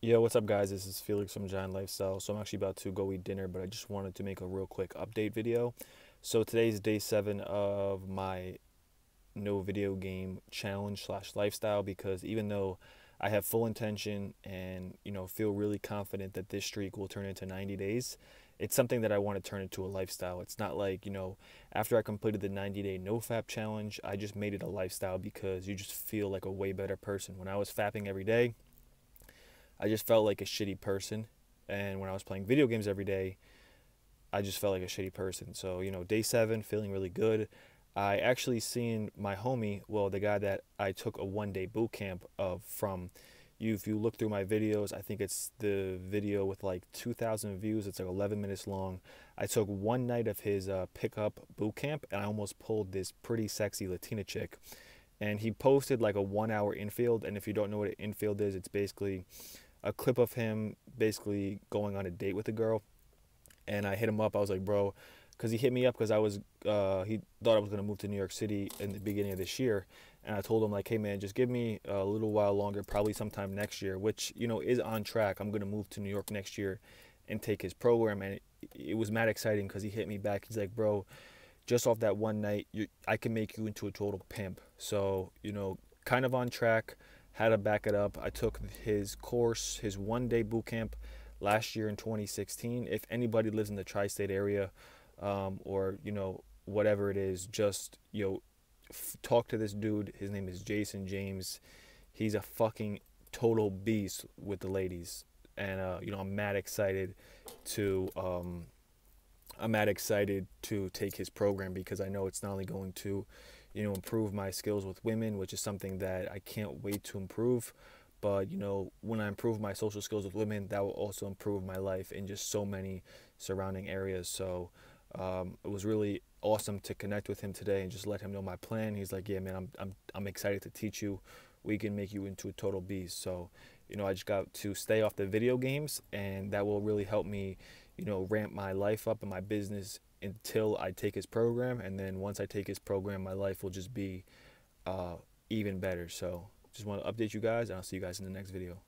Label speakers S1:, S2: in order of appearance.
S1: Yo, what's up, guys? This is Felix from Giant Lifestyle. So, I'm actually about to go eat dinner, but I just wanted to make a real quick update video. So, today's day seven of my no video game challenge slash lifestyle because even though I have full intention and, you know, feel really confident that this streak will turn into 90 days, it's something that I want to turn into a lifestyle. It's not like, you know, after I completed the 90 day no fap challenge, I just made it a lifestyle because you just feel like a way better person. When I was fapping every day, I just felt like a shitty person. And when I was playing video games every day, I just felt like a shitty person. So, you know, day seven, feeling really good. I actually seen my homie, well, the guy that I took a one day boot camp of from. You, if you look through my videos, I think it's the video with like 2,000 views. It's like 11 minutes long. I took one night of his uh, pickup boot camp and I almost pulled this pretty sexy Latina chick. And he posted like a one hour infield. And if you don't know what an infield is, it's basically a clip of him basically going on a date with a girl, and I hit him up. I was like, bro, because he hit me up because I was uh, he thought I was gonna move to New York City in the beginning of this year, and I told him like, hey man, just give me a little while longer, probably sometime next year, which you know is on track. I'm gonna move to New York next year, and take his program, and it, it was mad exciting because he hit me back. He's like, bro, just off that one night, you, I can make you into a total pimp. So you know, kind of on track how to back it up. I took his course, his one day boot camp last year in 2016. If anybody lives in the tri state area um, or, you know, whatever it is, just, you know, talk to this dude. His name is Jason James. He's a fucking total beast with the ladies. And, uh, you know, I'm mad excited to. Um, I'm mad excited to take his program because I know it's not only going to you know, improve my skills with women, which is something that I can't wait to improve. But, you know, when I improve my social skills with women, that will also improve my life in just so many surrounding areas. So um, it was really awesome to connect with him today and just let him know my plan. He's like, yeah, man, I'm, I'm, I'm excited to teach you. We can make you into a total beast. So, you know, I just got to stay off the video games and that will really help me, you know, ramp my life up and my business until I take his program. And then once I take his program, my life will just be uh, even better. So just want to update you guys, and I'll see you guys in the next video.